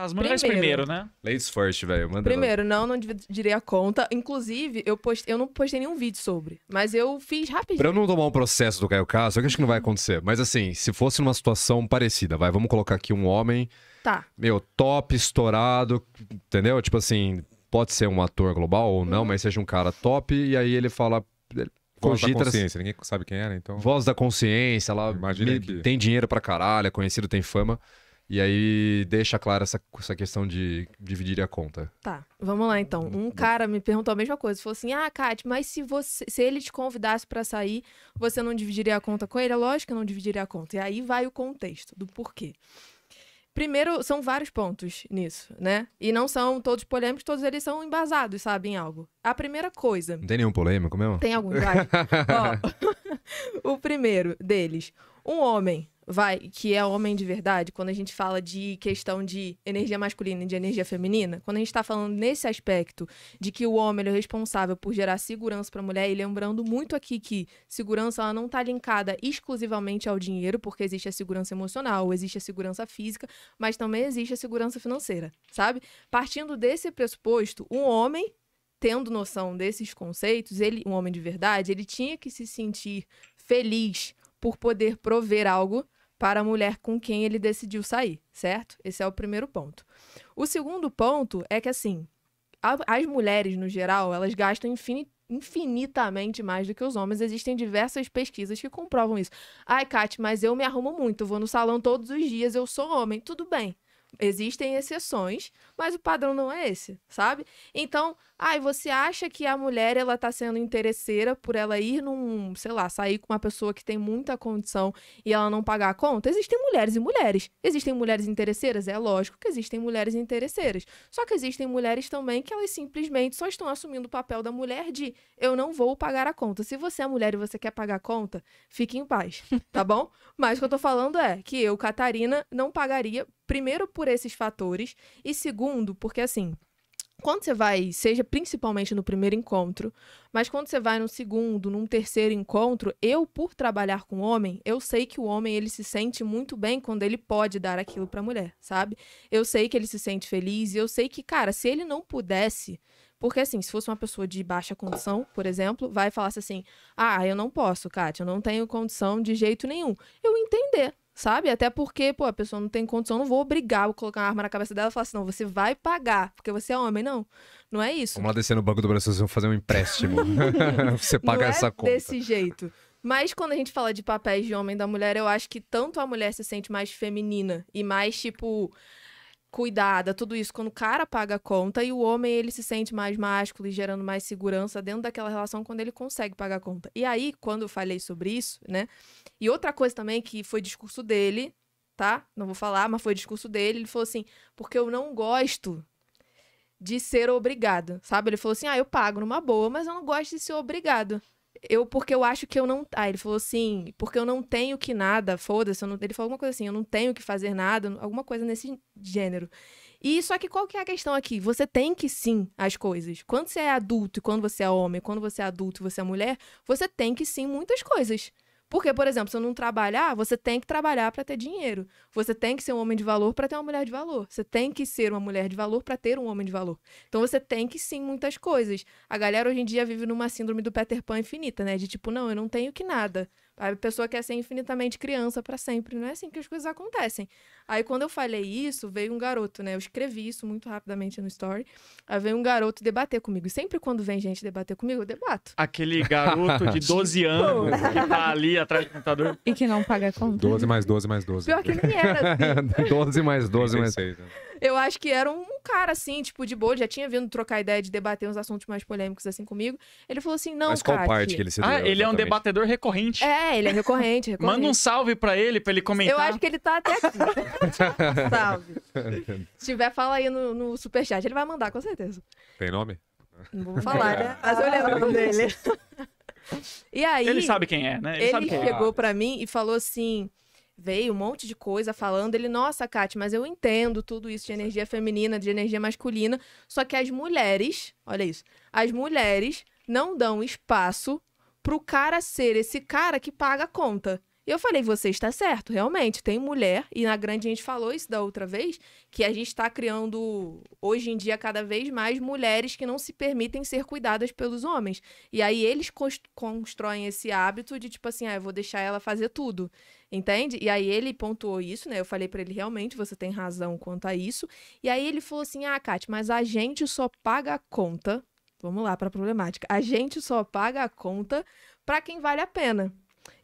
As mulheres primeiro, primeiro né? Ladies first, velho. Primeiro, não, não direi a conta. Inclusive, eu, postei, eu não postei nenhum vídeo sobre, mas eu fiz rapidinho. Pra eu não tomar um processo do Caio Castro, eu acho que não vai acontecer. Mas assim, se fosse numa situação parecida, vai, vamos colocar aqui um homem. Tá. Meu, top, estourado, entendeu? Tipo assim, pode ser um ator global ou não, hum. mas seja um cara top, e aí ele fala. Voz da consciência, ninguém sabe quem era, então. Voz da consciência, lá. me, que... tem dinheiro pra caralho, é conhecido, tem fama. E aí deixa clara essa, essa questão de dividir a conta. Tá, vamos lá então. Um uhum. cara me perguntou a mesma coisa. Falou assim: Ah, Kate, mas se você se ele te convidasse para sair, você não dividiria a conta com ele? É lógico que eu não dividiria a conta. E aí vai o contexto do porquê. Primeiro, são vários pontos nisso, né? E não são todos polêmicos, todos eles são embasados, sabe, em algo. A primeira coisa. Não tem nenhum polêmico mesmo? Tem algum, vai. Ó, o primeiro deles. Um homem vai, que é homem de verdade, quando a gente fala de questão de energia masculina e de energia feminina, quando a gente está falando nesse aspecto de que o homem é responsável por gerar segurança para a mulher, e lembrando muito aqui que segurança ela não está linkada exclusivamente ao dinheiro, porque existe a segurança emocional, existe a segurança física, mas também existe a segurança financeira, sabe? Partindo desse pressuposto, um homem tendo noção desses conceitos, ele, um homem de verdade, ele tinha que se sentir feliz por poder prover algo para a mulher com quem ele decidiu sair, certo? Esse é o primeiro ponto. O segundo ponto é que, assim, a, as mulheres, no geral, elas gastam infinitamente mais do que os homens. Existem diversas pesquisas que comprovam isso. Ai, Kate, mas eu me arrumo muito, vou no salão todos os dias, eu sou homem. Tudo bem. Existem exceções, mas o padrão não é esse, sabe? Então, ai, ah, você acha que a mulher ela tá sendo interesseira por ela ir num, sei lá, sair com uma pessoa que tem muita condição e ela não pagar a conta? Existem mulheres e mulheres. Existem mulheres interesseiras? É lógico que existem mulheres interesseiras. Só que existem mulheres também que elas simplesmente só estão assumindo o papel da mulher de eu não vou pagar a conta. Se você é mulher e você quer pagar a conta, fique em paz, tá bom? mas o que eu tô falando é que eu, Catarina, não pagaria Primeiro, por esses fatores. E segundo, porque assim, quando você vai, seja principalmente no primeiro encontro, mas quando você vai no segundo, num terceiro encontro, eu por trabalhar com homem, eu sei que o homem ele se sente muito bem quando ele pode dar aquilo para mulher, sabe? Eu sei que ele se sente feliz e eu sei que, cara, se ele não pudesse, porque assim, se fosse uma pessoa de baixa condição, por exemplo, vai falar assim: "Ah, eu não posso, Kátia, eu não tenho condição de jeito nenhum". Eu entender, Sabe? Até porque, pô, a pessoa não tem condição, não vou obrigar, vou colocar uma arma na cabeça dela e falar assim, não, você vai pagar, porque você é homem. Não, não é isso. Vamos lá descer no Banco do Brasil, vão fazer um empréstimo. você paga não essa é conta. desse jeito. Mas quando a gente fala de papéis de homem e da mulher, eu acho que tanto a mulher se sente mais feminina e mais, tipo, cuidada, tudo isso, quando o cara paga a conta e o homem ele se sente mais másculo e gerando mais segurança dentro daquela relação quando ele consegue pagar a conta. E aí, quando eu falei sobre isso, né? E outra coisa também que foi discurso dele, tá? Não vou falar, mas foi discurso dele, ele falou assim: "Porque eu não gosto de ser obrigado". Sabe? Ele falou assim: "Ah, eu pago numa boa, mas eu não gosto de ser obrigado" eu porque eu acho que eu não. Ah, ele falou assim, porque eu não tenho que nada, foda-se. Não... Ele falou alguma coisa assim, eu não tenho que fazer nada, alguma coisa nesse gênero. E só que qual que é a questão aqui? Você tem que sim as coisas. Quando você é adulto e quando você é homem, quando você é adulto e você é mulher, você tem que sim muitas coisas. Porque, por exemplo, se eu não trabalhar, você tem que trabalhar para ter dinheiro. Você tem que ser um homem de valor para ter uma mulher de valor. Você tem que ser uma mulher de valor para ter um homem de valor. Então você tem que sim muitas coisas. A galera hoje em dia vive numa síndrome do Peter Pan infinita, né? De tipo, não, eu não tenho que nada. A pessoa quer ser infinitamente criança para sempre. Não é assim que as coisas acontecem. Aí, quando eu falei isso, veio um garoto, né? Eu escrevi isso muito rapidamente no story. Aí veio um garoto debater comigo. E sempre quando vem gente debater comigo, eu debato. Aquele garoto de 12 tipo, anos que tá ali atrás do computador. E que não paga conta. 12 mais 12 mais 12. Pior que nem era. 12 assim. mais 12 mais 6. Eu acho que era um cara, assim, tipo, de boa. já tinha vindo trocar ideia de debater uns assuntos mais polêmicos, assim, comigo. Ele falou assim, não, Mas qual parte que ele se ah, deu, Ah, ele exatamente. é um debatedor recorrente. É, ele é recorrente, recorrente. Manda um salve pra ele, pra ele comentar. Eu acho que ele tá até aqui. salve. se tiver, fala aí no, no superchat. Ele vai mandar, com certeza. Tem nome? Não vou falar, né? Mas eu lembro ah, dele. e aí... Ele sabe quem é, né? Ele, ele é. chegou é. pra mim e falou assim veio um monte de coisa falando. Ele, nossa, Kate, mas eu entendo tudo isso de energia feminina, de energia masculina. Só que as mulheres, olha isso, as mulheres não dão espaço pro cara ser esse cara que paga a conta. E eu falei, você está certo, realmente, tem mulher, e na grande a gente falou isso da outra vez, que a gente está criando, hoje em dia, cada vez mais mulheres que não se permitem ser cuidadas pelos homens. E aí eles constroem esse hábito de tipo assim, ah, eu vou deixar ela fazer tudo. Entende? E aí ele pontuou isso, né? Eu falei para ele, realmente, você tem razão quanto a isso. E aí ele falou assim, ah, Kate, mas a gente só paga a conta. Vamos lá para a problemática. A gente só paga a conta para quem vale a pena.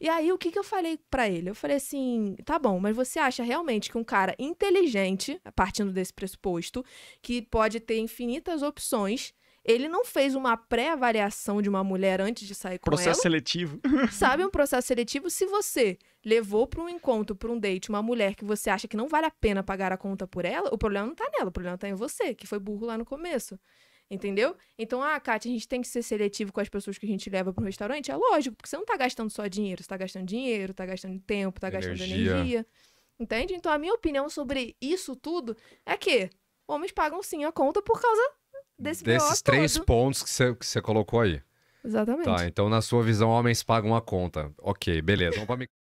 E aí, o que, que eu falei para ele? Eu falei assim: tá bom, mas você acha realmente que um cara inteligente, partindo desse pressuposto, que pode ter infinitas opções, ele não fez uma pré-avaliação de uma mulher antes de sair com processo ela? Processo seletivo. Sabe, um processo seletivo. Se você levou para um encontro, para um date, uma mulher que você acha que não vale a pena pagar a conta por ela, o problema não tá nela, o problema tá em você, que foi burro lá no começo. Entendeu? Então, ah, Kátia, a gente tem que ser seletivo com as pessoas que a gente leva para o restaurante? É lógico, porque você não está gastando só dinheiro, você tá gastando dinheiro, está gastando tempo, está gastando energia. Entende? Então, a minha opinião sobre isso tudo é que homens pagam sim a conta por causa desse Desses três todo. pontos que você colocou aí. Tá, Exatamente. Tá, então na sua visão, homens pagam a conta. Ok, beleza. Vamos pra